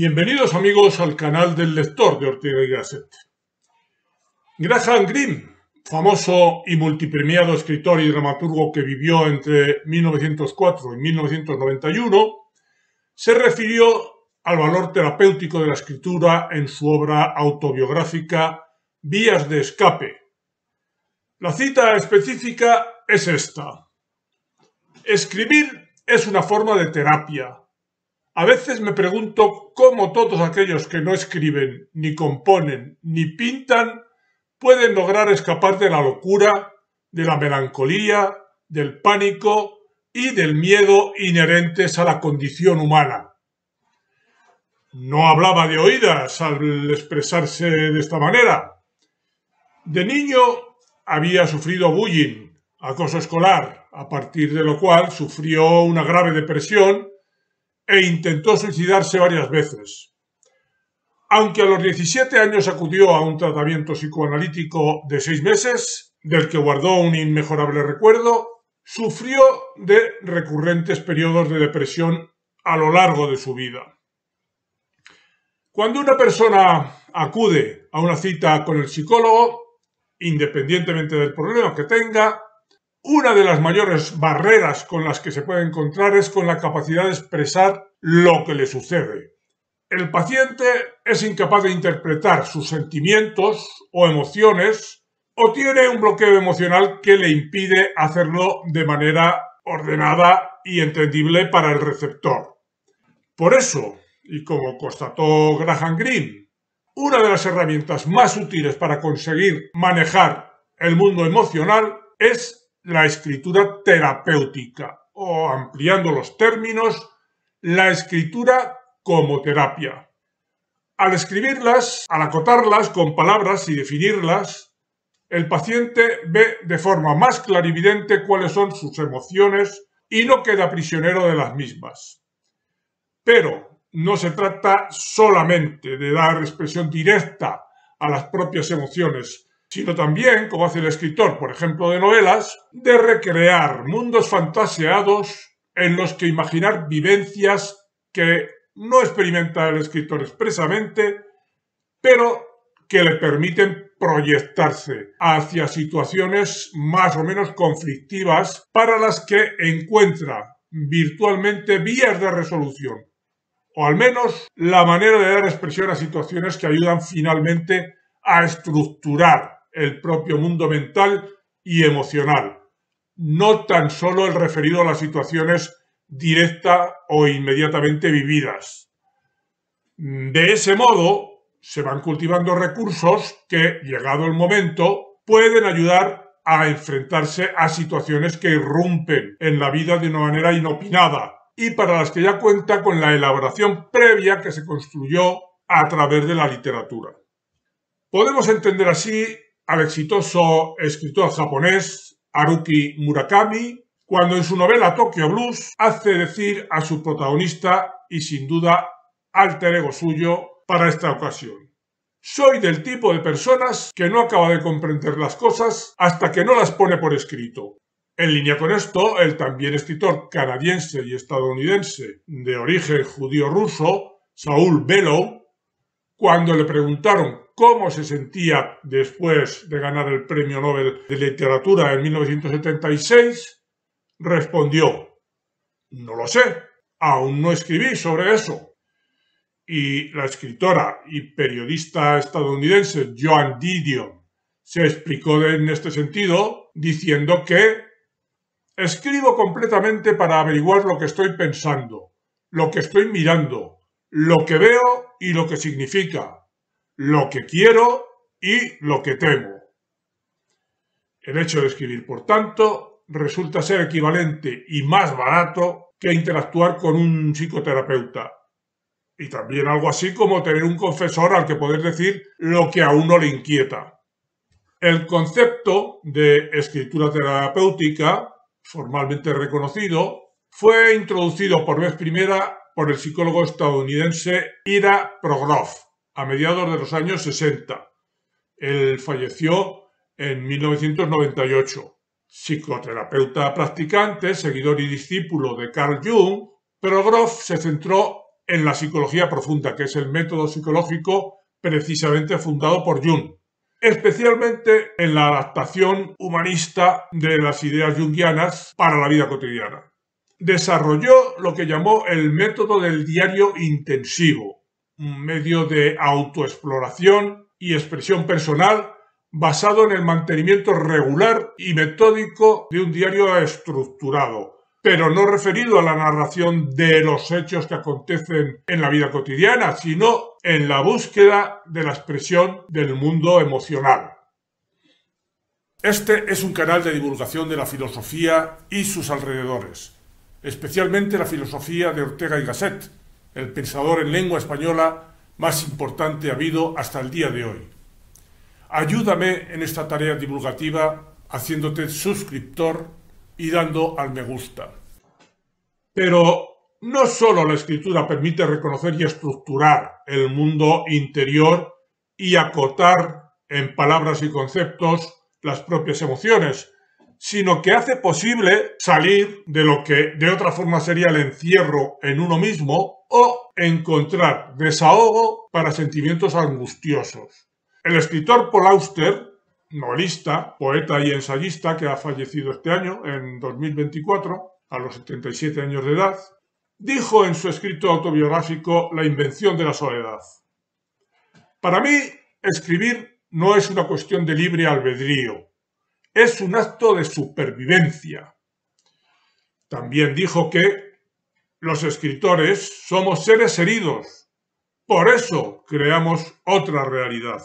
Bienvenidos amigos al canal del lector de Ortega y Gasset. Graham Greene, famoso y multipremiado escritor y dramaturgo que vivió entre 1904 y 1991, se refirió al valor terapéutico de la escritura en su obra autobiográfica Vías de Escape. La cita específica es esta. Escribir es una forma de terapia a veces me pregunto cómo todos aquellos que no escriben, ni componen, ni pintan, pueden lograr escapar de la locura, de la melancolía, del pánico y del miedo inherentes a la condición humana. No hablaba de oídas al expresarse de esta manera. De niño había sufrido bullying, acoso escolar, a partir de lo cual sufrió una grave depresión e intentó suicidarse varias veces. Aunque a los 17 años acudió a un tratamiento psicoanalítico de seis meses, del que guardó un inmejorable recuerdo, sufrió de recurrentes periodos de depresión a lo largo de su vida. Cuando una persona acude a una cita con el psicólogo, independientemente del problema que tenga, una de las mayores barreras con las que se puede encontrar es con la capacidad de expresar lo que le sucede. El paciente es incapaz de interpretar sus sentimientos o emociones o tiene un bloqueo emocional que le impide hacerlo de manera ordenada y entendible para el receptor. Por eso, y como constató Graham Green, una de las herramientas más útiles para conseguir manejar el mundo emocional es la escritura terapéutica o, ampliando los términos, la escritura como terapia. Al escribirlas, al acotarlas con palabras y definirlas, el paciente ve de forma más clarividente cuáles son sus emociones y no queda prisionero de las mismas. Pero no se trata solamente de dar expresión directa a las propias emociones, sino también, como hace el escritor, por ejemplo, de novelas, de recrear mundos fantaseados en los que imaginar vivencias que no experimenta el escritor expresamente, pero que le permiten proyectarse hacia situaciones más o menos conflictivas para las que encuentra virtualmente vías de resolución, o al menos la manera de dar expresión a situaciones que ayudan finalmente a estructurar el propio mundo mental y emocional, no tan solo el referido a las situaciones directa o inmediatamente vividas. De ese modo, se van cultivando recursos que, llegado el momento, pueden ayudar a enfrentarse a situaciones que irrumpen en la vida de una manera inopinada y para las que ya cuenta con la elaboración previa que se construyó a través de la literatura. Podemos entender así al exitoso escritor japonés Haruki Murakami cuando en su novela Tokyo Blues hace decir a su protagonista y sin duda alter ego suyo para esta ocasión. Soy del tipo de personas que no acaba de comprender las cosas hasta que no las pone por escrito. En línea con esto, el también escritor canadiense y estadounidense de origen judío ruso, Saul Bellow, cuando le preguntaron cómo se sentía después de ganar el Premio Nobel de Literatura en 1976, respondió, no lo sé, aún no escribí sobre eso. Y la escritora y periodista estadounidense Joan Didion se explicó en este sentido diciendo que escribo completamente para averiguar lo que estoy pensando, lo que estoy mirando, lo que veo y lo que significa, lo que quiero y lo que temo. El hecho de escribir, por tanto, resulta ser equivalente y más barato que interactuar con un psicoterapeuta. Y también algo así como tener un confesor al que poder decir lo que a uno le inquieta. El concepto de escritura terapéutica, formalmente reconocido, fue introducido por vez primera por el psicólogo estadounidense Ira Progroff, a mediados de los años 60. Él falleció en 1998. Psicoterapeuta practicante, seguidor y discípulo de Carl Jung, Progroff se centró en la psicología profunda, que es el método psicológico precisamente fundado por Jung, especialmente en la adaptación humanista de las ideas jungianas para la vida cotidiana desarrolló lo que llamó el método del diario intensivo, un medio de autoexploración y expresión personal basado en el mantenimiento regular y metódico de un diario estructurado, pero no referido a la narración de los hechos que acontecen en la vida cotidiana, sino en la búsqueda de la expresión del mundo emocional. Este es un canal de divulgación de la filosofía y sus alrededores especialmente la filosofía de Ortega y Gasset, el pensador en lengua española más importante habido hasta el día de hoy. Ayúdame en esta tarea divulgativa haciéndote suscriptor y dando al me gusta. Pero no solo la escritura permite reconocer y estructurar el mundo interior y acotar en palabras y conceptos las propias emociones, sino que hace posible salir de lo que de otra forma sería el encierro en uno mismo o encontrar desahogo para sentimientos angustiosos. El escritor Paul Auster, novelista, poeta y ensayista que ha fallecido este año, en 2024, a los 77 años de edad, dijo en su escrito autobiográfico La invención de la soledad. Para mí, escribir no es una cuestión de libre albedrío, es un acto de supervivencia. También dijo que los escritores somos seres heridos, por eso creamos otra realidad.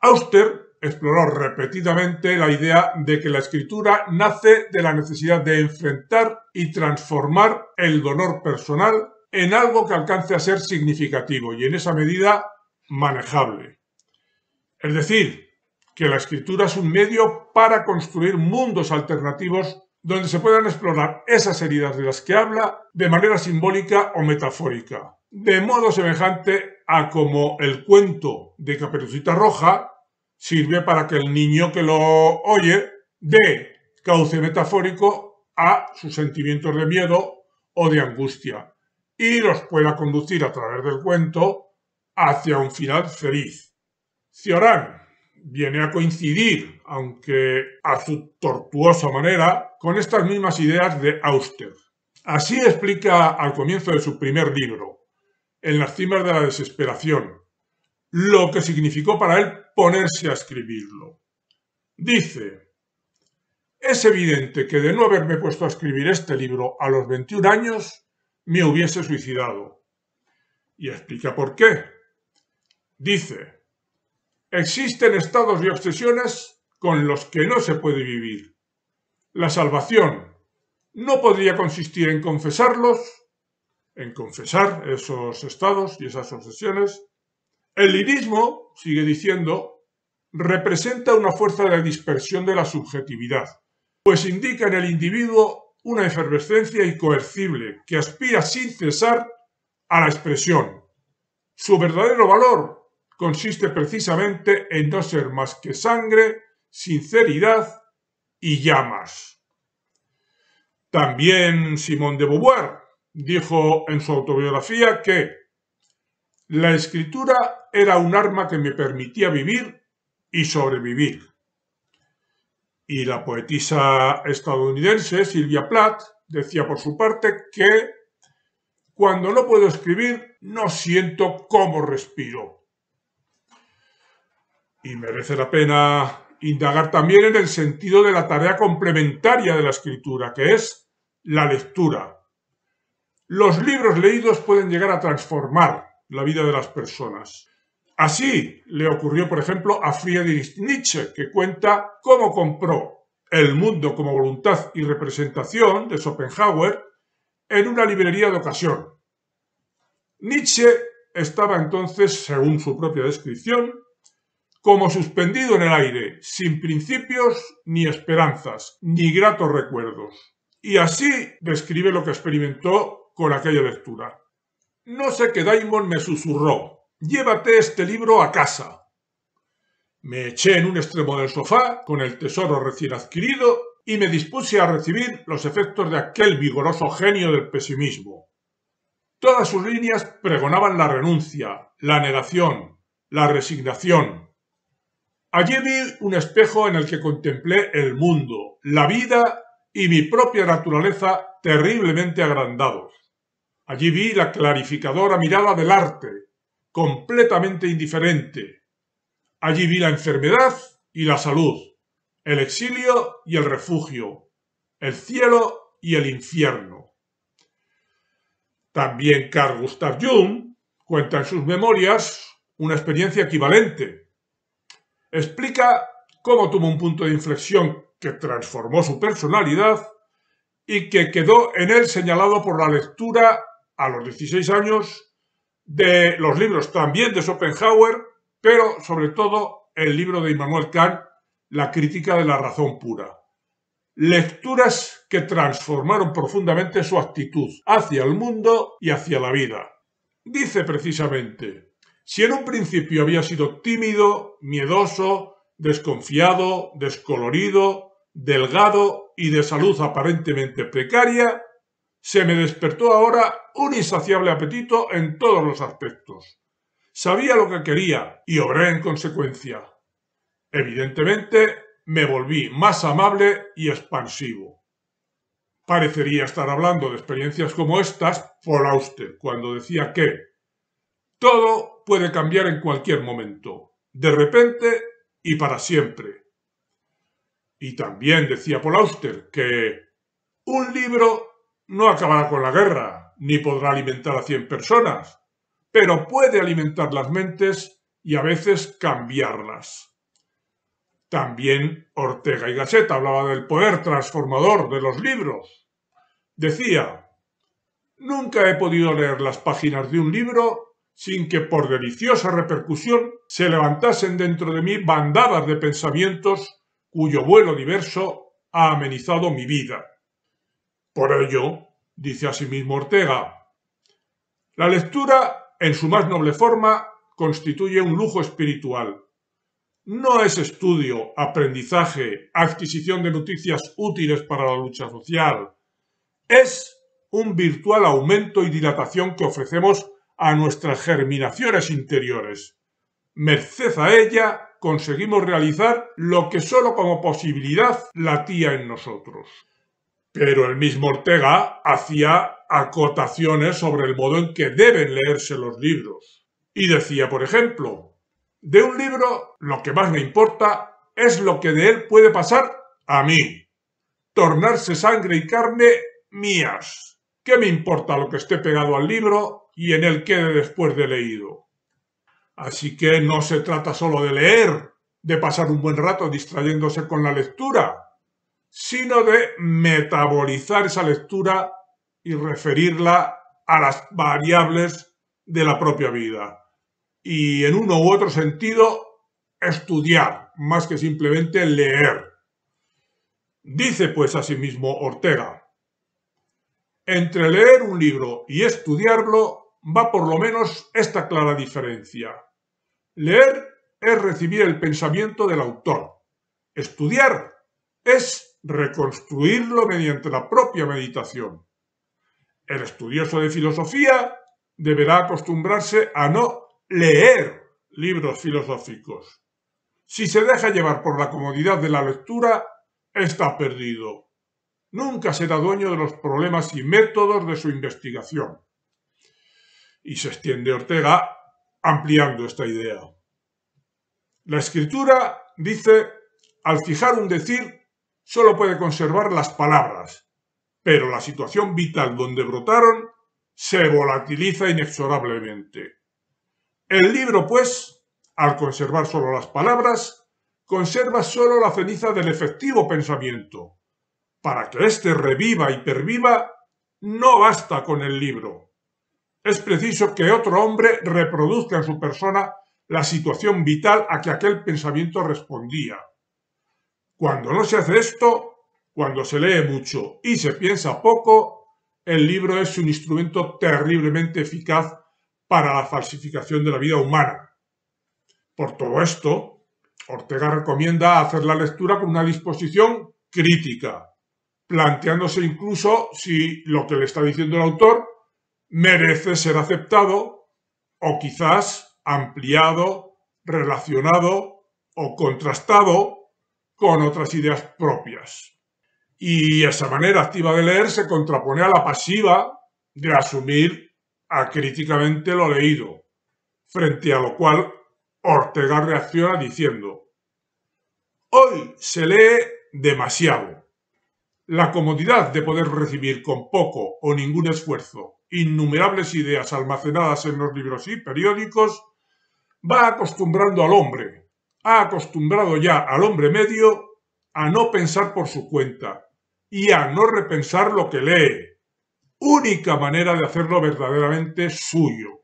Auster exploró repetidamente la idea de que la escritura nace de la necesidad de enfrentar y transformar el dolor personal en algo que alcance a ser significativo y en esa medida manejable. Es decir, que la escritura es un medio para construir mundos alternativos donde se puedan explorar esas heridas de las que habla de manera simbólica o metafórica. De modo semejante a como el cuento de Caperucita Roja sirve para que el niño que lo oye dé cauce metafórico a sus sentimientos de miedo o de angustia y los pueda conducir a través del cuento hacia un final feliz. Ciorán viene a coincidir, aunque a su tortuosa manera, con estas mismas ideas de Auster. Así explica al comienzo de su primer libro, En las cimas de la desesperación, lo que significó para él ponerse a escribirlo. Dice, es evidente que de no haberme puesto a escribir este libro a los 21 años, me hubiese suicidado. Y explica por qué. Dice, Existen estados y obsesiones con los que no se puede vivir. La salvación no podría consistir en confesarlos, en confesar esos estados y esas obsesiones. El lirismo, sigue diciendo, representa una fuerza de dispersión de la subjetividad, pues indica en el individuo una efervescencia incoercible que aspira sin cesar a la expresión. Su verdadero valor consiste precisamente en no ser más que sangre, sinceridad y llamas. También Simón de Beauvoir dijo en su autobiografía que la escritura era un arma que me permitía vivir y sobrevivir. Y la poetisa estadounidense Silvia Plath decía por su parte que cuando no puedo escribir no siento cómo respiro. Y merece la pena indagar también en el sentido de la tarea complementaria de la escritura, que es la lectura. Los libros leídos pueden llegar a transformar la vida de las personas. Así le ocurrió, por ejemplo, a Friedrich Nietzsche, que cuenta cómo compró El mundo como voluntad y representación de Schopenhauer en una librería de ocasión. Nietzsche estaba entonces, según su propia descripción, como suspendido en el aire, sin principios ni esperanzas, ni gratos recuerdos. Y así describe lo que experimentó con aquella lectura. No sé qué Daimon me susurró. Llévate este libro a casa. Me eché en un extremo del sofá con el tesoro recién adquirido y me dispuse a recibir los efectos de aquel vigoroso genio del pesimismo. Todas sus líneas pregonaban la renuncia, la negación, la resignación, Allí vi un espejo en el que contemplé el mundo, la vida y mi propia naturaleza terriblemente agrandados. Allí vi la clarificadora mirada del arte, completamente indiferente. Allí vi la enfermedad y la salud, el exilio y el refugio, el cielo y el infierno. También Carl Gustav Jung cuenta en sus memorias una experiencia equivalente explica cómo tuvo un punto de inflexión que transformó su personalidad y que quedó en él señalado por la lectura a los 16 años de los libros también de Schopenhauer, pero sobre todo el libro de Immanuel Kant, La crítica de la razón pura. Lecturas que transformaron profundamente su actitud hacia el mundo y hacia la vida. Dice precisamente, si en un principio había sido tímido, miedoso, desconfiado, descolorido, delgado y de salud aparentemente precaria, se me despertó ahora un insaciable apetito en todos los aspectos. Sabía lo que quería y obré en consecuencia. Evidentemente, me volví más amable y expansivo. Parecería estar hablando de experiencias como estas por Auster cuando decía que todo puede cambiar en cualquier momento, de repente y para siempre. Y también decía Paul Auster que un libro no acabará con la guerra, ni podrá alimentar a 100 personas, pero puede alimentar las mentes y a veces cambiarlas. También Ortega y Gasset hablaba del poder transformador de los libros. Decía, nunca he podido leer las páginas de un libro sin que por deliciosa repercusión se levantasen dentro de mí bandadas de pensamientos cuyo vuelo diverso ha amenizado mi vida. Por ello, dice asimismo Ortega, la lectura, en su más noble forma, constituye un lujo espiritual. No es estudio, aprendizaje, adquisición de noticias útiles para la lucha social. Es un virtual aumento y dilatación que ofrecemos a nuestras germinaciones interiores. Merced a ella conseguimos realizar lo que sólo como posibilidad latía en nosotros. Pero el mismo Ortega hacía acotaciones sobre el modo en que deben leerse los libros. Y decía, por ejemplo, de un libro lo que más me importa es lo que de él puede pasar a mí. Tornarse sangre y carne mías. ¿Qué me importa lo que esté pegado al libro y en él quede después de leído. Así que no se trata solo de leer, de pasar un buen rato distrayéndose con la lectura, sino de metabolizar esa lectura y referirla a las variables de la propia vida. Y en uno u otro sentido, estudiar, más que simplemente leer. Dice pues asimismo Ortega, entre leer un libro y estudiarlo va por lo menos esta clara diferencia. Leer es recibir el pensamiento del autor. Estudiar es reconstruirlo mediante la propia meditación. El estudioso de filosofía deberá acostumbrarse a no leer libros filosóficos. Si se deja llevar por la comodidad de la lectura, está perdido. Nunca será dueño de los problemas y métodos de su investigación y se extiende Ortega ampliando esta idea. La escritura dice, al fijar un decir, solo puede conservar las palabras, pero la situación vital donde brotaron se volatiliza inexorablemente. El libro, pues, al conservar solo las palabras, conserva solo la ceniza del efectivo pensamiento. Para que éste reviva y perviva, no basta con el libro es preciso que otro hombre reproduzca en su persona la situación vital a que aquel pensamiento respondía. Cuando no se hace esto, cuando se lee mucho y se piensa poco, el libro es un instrumento terriblemente eficaz para la falsificación de la vida humana. Por todo esto, Ortega recomienda hacer la lectura con una disposición crítica, planteándose incluso si lo que le está diciendo el autor merece ser aceptado o quizás ampliado, relacionado o contrastado con otras ideas propias. Y esa manera activa de leer se contrapone a la pasiva de asumir acríticamente lo leído, frente a lo cual Ortega reacciona diciendo, hoy se lee demasiado. La comodidad de poder recibir con poco o ningún esfuerzo innumerables ideas almacenadas en los libros y periódicos va acostumbrando al hombre, ha acostumbrado ya al hombre medio a no pensar por su cuenta y a no repensar lo que lee, única manera de hacerlo verdaderamente suyo.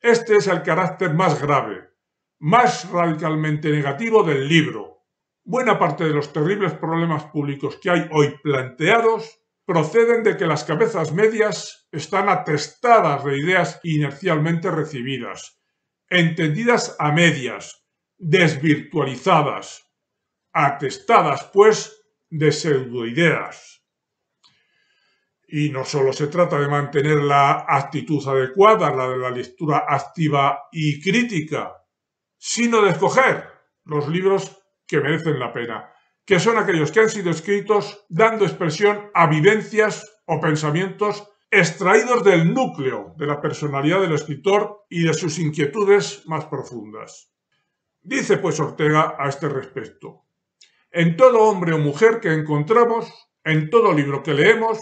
Este es el carácter más grave, más radicalmente negativo del libro, Buena parte de los terribles problemas públicos que hay hoy planteados proceden de que las cabezas medias están atestadas de ideas inercialmente recibidas, entendidas a medias, desvirtualizadas, atestadas, pues, de pseudoideas. Y no solo se trata de mantener la actitud adecuada, la de la lectura activa y crítica, sino de escoger los libros que merecen la pena, que son aquellos que han sido escritos dando expresión a vivencias o pensamientos extraídos del núcleo de la personalidad del escritor y de sus inquietudes más profundas. Dice pues Ortega a este respecto, en todo hombre o mujer que encontramos, en todo libro que leemos,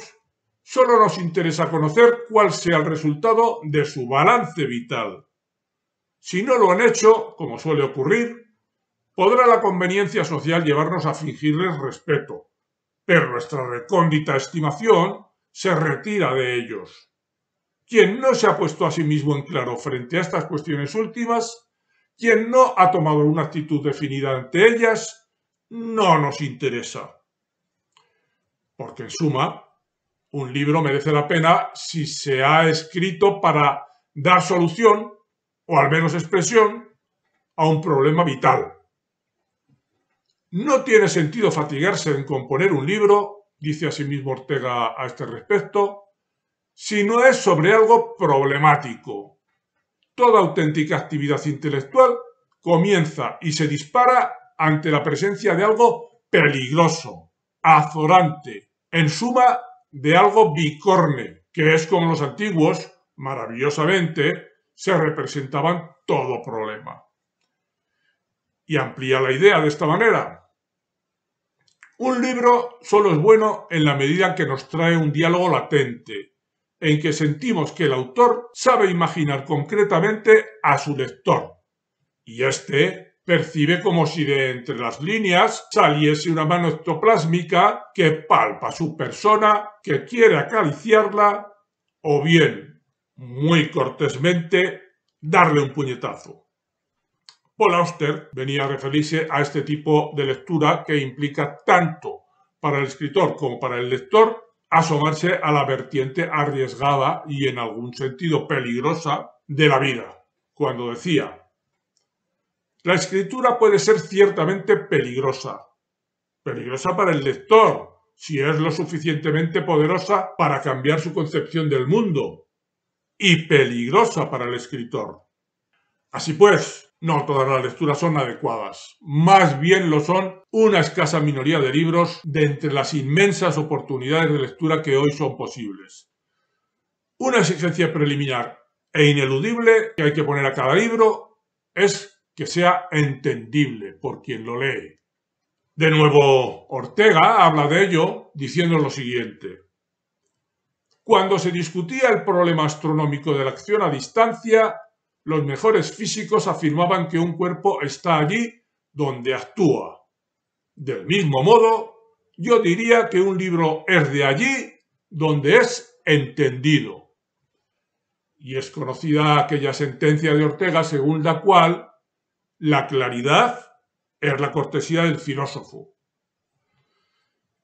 solo nos interesa conocer cuál sea el resultado de su balance vital. Si no lo han hecho, como suele ocurrir, podrá la conveniencia social llevarnos a fingirles respeto, pero nuestra recóndita estimación se retira de ellos. Quien no se ha puesto a sí mismo en claro frente a estas cuestiones últimas, quien no ha tomado una actitud definida ante ellas, no nos interesa. Porque en suma, un libro merece la pena si se ha escrito para dar solución, o al menos expresión, a un problema vital no tiene sentido fatigarse en componer un libro, dice asimismo sí Ortega a este respecto, si no es sobre algo problemático. Toda auténtica actividad intelectual comienza y se dispara ante la presencia de algo peligroso, azorante, en suma, de algo bicorne, que es como los antiguos, maravillosamente, se representaban todo problema. Y amplía la idea de esta manera. Un libro solo es bueno en la medida que nos trae un diálogo latente, en que sentimos que el autor sabe imaginar concretamente a su lector, y éste percibe como si de entre las líneas saliese una mano ectoplásmica que palpa su persona, que quiere acariciarla, o bien, muy cortésmente, darle un puñetazo. Paul Auster venía a referirse a este tipo de lectura que implica tanto para el escritor como para el lector asomarse a la vertiente arriesgada y en algún sentido peligrosa de la vida, cuando decía, la escritura puede ser ciertamente peligrosa, peligrosa para el lector, si es lo suficientemente poderosa para cambiar su concepción del mundo, y peligrosa para el escritor, Así pues, no todas las lecturas son adecuadas, más bien lo son una escasa minoría de libros de entre las inmensas oportunidades de lectura que hoy son posibles. Una exigencia preliminar e ineludible que hay que poner a cada libro es que sea entendible por quien lo lee. De nuevo, Ortega habla de ello diciendo lo siguiente. Cuando se discutía el problema astronómico de la acción a distancia, los mejores físicos afirmaban que un cuerpo está allí donde actúa. Del mismo modo, yo diría que un libro es de allí donde es entendido. Y es conocida aquella sentencia de Ortega según la cual la claridad es la cortesía del filósofo.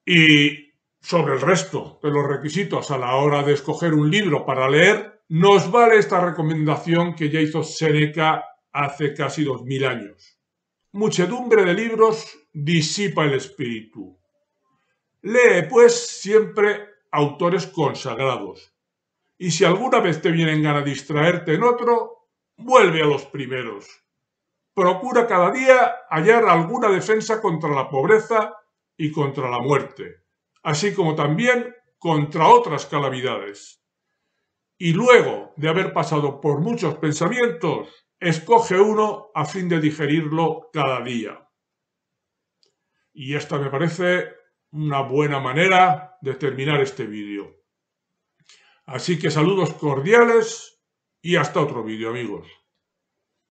Y sobre el resto de los requisitos a la hora de escoger un libro para leer, nos vale esta recomendación que ya hizo Seneca hace casi dos mil años. Muchedumbre de libros disipa el espíritu. Lee, pues, siempre autores consagrados. Y si alguna vez te vienen gana distraerte en otro, vuelve a los primeros. Procura cada día hallar alguna defensa contra la pobreza y contra la muerte, así como también contra otras calamidades y luego de haber pasado por muchos pensamientos, escoge uno a fin de digerirlo cada día. Y esta me parece una buena manera de terminar este vídeo. Así que saludos cordiales y hasta otro vídeo amigos.